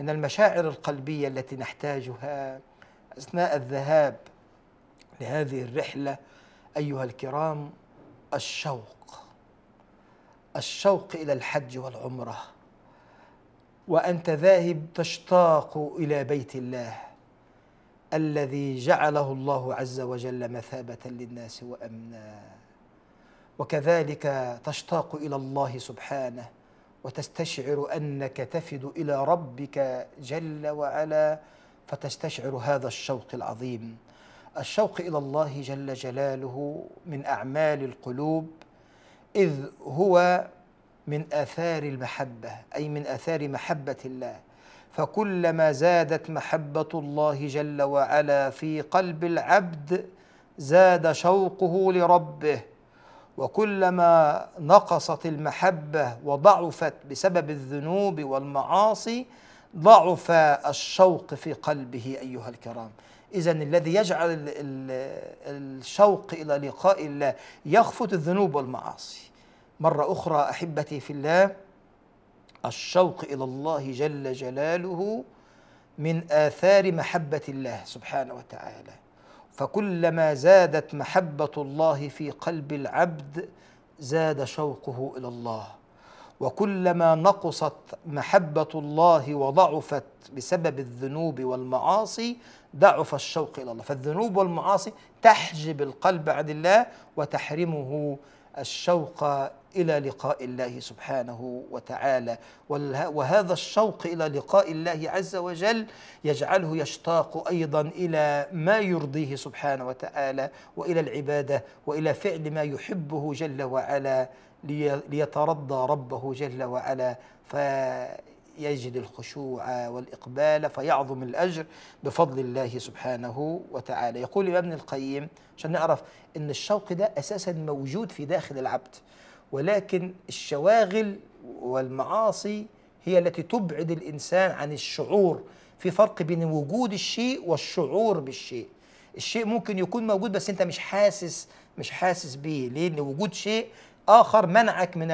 من المشاعر القلبية التي نحتاجها أثناء الذهاب لهذه الرحلة أيها الكرام الشوق الشوق إلى الحج والعمرة وأنت ذاهب تشتاق إلى بيت الله الذي جعله الله عز وجل مثابة للناس وأمنا وكذلك تشتاق إلى الله سبحانه وتستشعر أنك تفد إلى ربك جل وعلا فتستشعر هذا الشوق العظيم الشوق إلى الله جل جلاله من أعمال القلوب إذ هو من آثار المحبة أي من آثار محبة الله فكلما زادت محبة الله جل وعلا في قلب العبد زاد شوقه لربه وكلما نقصت المحبة وضعفت بسبب الذنوب والمعاصي ضعف الشوق في قلبه أيها الكرام إذا الذي يجعل الشوق إلى لقاء الله يخفت الذنوب والمعاصي مرة أخرى أحبتي في الله الشوق إلى الله جل جلاله من آثار محبة الله سبحانه وتعالى فكلما زادت محبه الله في قلب العبد زاد شوقه الى الله وكلما نقصت محبه الله وضعفت بسبب الذنوب والمعاصي ضعف الشوق الى الله فالذنوب والمعاصي تحجب القلب عن الله وتحرمه الشوق الى لقاء الله سبحانه وتعالى وهذا الشوق الى لقاء الله عز وجل يجعله يشتاق ايضا الى ما يرضيه سبحانه وتعالى والى العباده والى فعل ما يحبه جل وعلا ليترضى ربه جل وعلا فيجد الخشوع والإقبال فيعظم الأجر بفضل الله سبحانه وتعالى يقول ابن القيم عشان نعرف أن الشوق ده أساسا موجود في داخل العبد ولكن الشواغل والمعاصي هي التي تبعد الإنسان عن الشعور في فرق بين وجود الشيء والشعور بالشيء الشيء ممكن يكون موجود بس انت مش حاسس مش حاسس به ليه وجود شيء اخر منعك من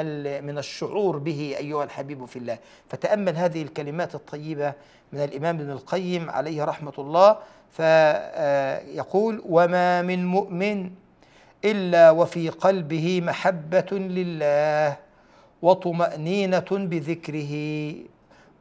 من الشعور به ايها الحبيب في الله فتامل هذه الكلمات الطيبه من الامام ابن القيم عليه رحمه الله فيقول وما من مؤمن الا وفي قلبه محبه لله وطمانينه بذكره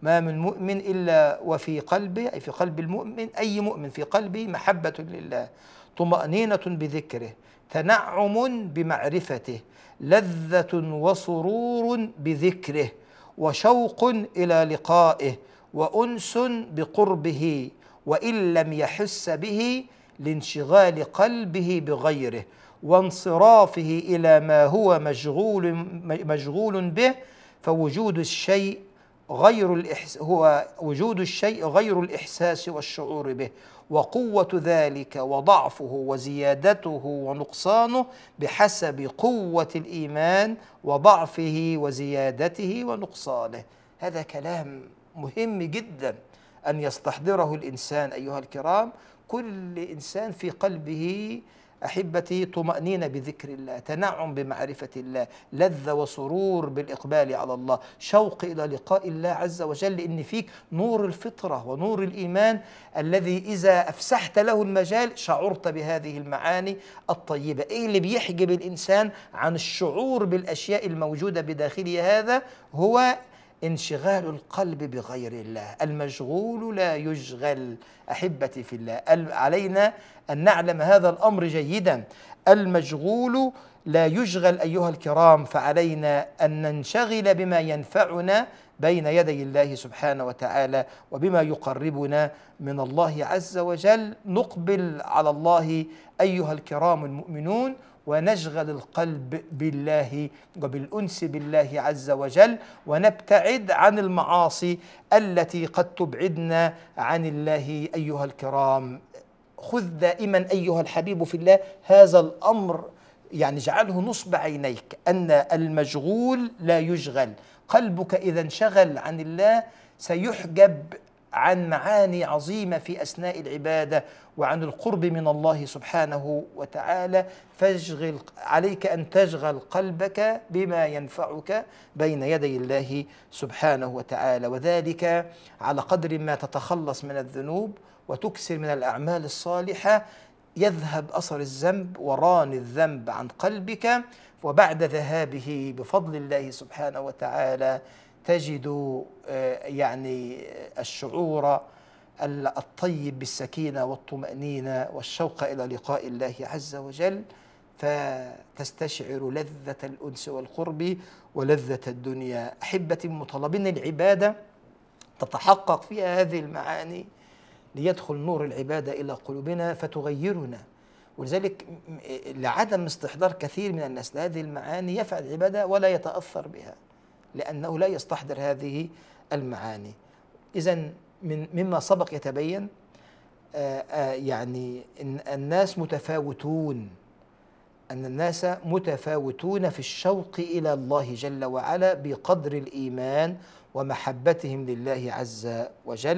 ما من مؤمن الا وفي قلبه اي في قلب المؤمن اي مؤمن في قلبه محبه لله طمانينه بذكره تنعم بمعرفته لذه وسرور بذكره وشوق الى لقائه وانس بقربه وان لم يحس به لانشغال قلبه بغيره وانصرافه إلى ما هو مشغول مشغول به فوجود الشيء غير الإحس هو وجود الشيء غير الإحساس والشعور به وقوة ذلك وضعفه وزيادته ونقصانه بحسب قوة الإيمان وضعفه وزيادته ونقصانه هذا كلام مهم جدا أن يستحضره الإنسان أيها الكرام كل إنسان في قلبه احبتي طمانينه بذكر الله تنعم بمعرفه الله لذه وسرور بالاقبال على الله شوق الى لقاء الله عز وجل ان فيك نور الفطره ونور الايمان الذي اذا افسحت له المجال شعرت بهذه المعاني الطيبه ايه اللي بيحجب الانسان عن الشعور بالاشياء الموجوده بداخله هذا هو انشغال القلب بغير الله المشغول لا يشغل احبتي في الله علينا ان نعلم هذا الامر جيدا المشغول لا يشغل ايها الكرام فعلينا ان ننشغل بما ينفعنا بين يدي الله سبحانه وتعالى وبما يقربنا من الله عز وجل نقبل على الله ايها الكرام المؤمنون ونشغل القلب بالله وبالأنس بالله عز وجل ونبتعد عن المعاصي التي قد تبعدنا عن الله أيها الكرام خذ دائما أيها الحبيب في الله هذا الأمر يعني اجعله نصب عينيك أن المشغول لا يشغل قلبك إذا انشغل عن الله سيحجب عن معاني عظيمة في أثناء العبادة وعن القرب من الله سبحانه وتعالى فاشغل عليك أن تشغل قلبك بما ينفعك بين يدي الله سبحانه وتعالى وذلك على قدر ما تتخلص من الذنوب وتكسر من الأعمال الصالحة يذهب أثر الذنب وران الذنب عن قلبك وبعد ذهابه بفضل الله سبحانه وتعالى تجد آه، يعني آه، الشعور الطيب بالسكينة والطمأنينة والشوق إلى لقاء الله عز وجل فتستشعر لذة الأنس والقرب ولذة الدنيا أحبتي مطالبين العبادة تتحقق فيها هذه المعاني ليدخل نور العبادة إلى قلوبنا فتغيرنا ولذلك لعدم استحضار كثير من الناس لهذه المعاني يفعل العبادة ولا يتأثر بها لأنه لا يستحضر هذه المعاني إذا من مما سبق يتبين آه، آه، يعني إن الناس متفاوتون أن الناس متفاوتون في الشوق إلى الله جل وعلا بقدر الإيمان ومحبتهم لله عز وجل